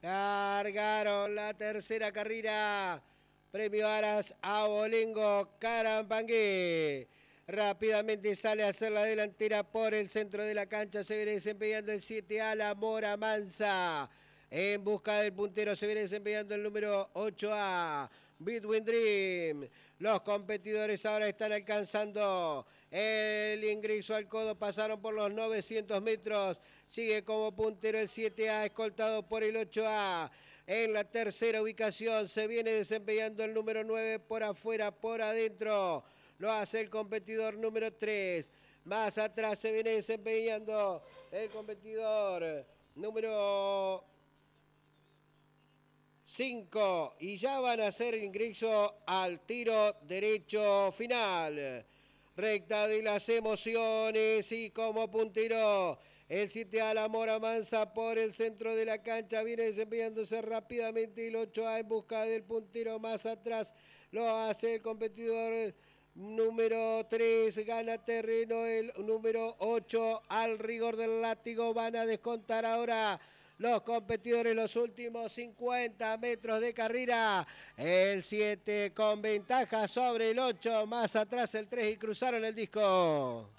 Cargaron la tercera carrera. Premio Aras a Bolengo Rápidamente sale a hacer la delantera por el centro de la cancha. Se viene desempeñando el 7 a la Mora Mansa. En busca del puntero se viene desempeñando el número 8A, Bitwin Dream. Los competidores ahora están alcanzando el ingreso al codo pasaron por los 900 metros. Sigue como puntero el 7A, escoltado por el 8A. En la tercera ubicación se viene desempeñando el número 9 por afuera, por adentro. Lo hace el competidor número 3. Más atrás se viene desempeñando el competidor número 5. Y ya van a hacer ingreso al tiro derecho final recta de las emociones y como puntero. El 7 a la Mora Mansa por el centro de la cancha viene desempeñándose rápidamente el 8A en busca del puntero más atrás. Lo hace el competidor número 3, gana terreno el número 8 al rigor del látigo. Van a descontar ahora los competidores los últimos 50 metros de carrera. El 7 con ventaja sobre el 8, más atrás el 3 y cruzaron el disco.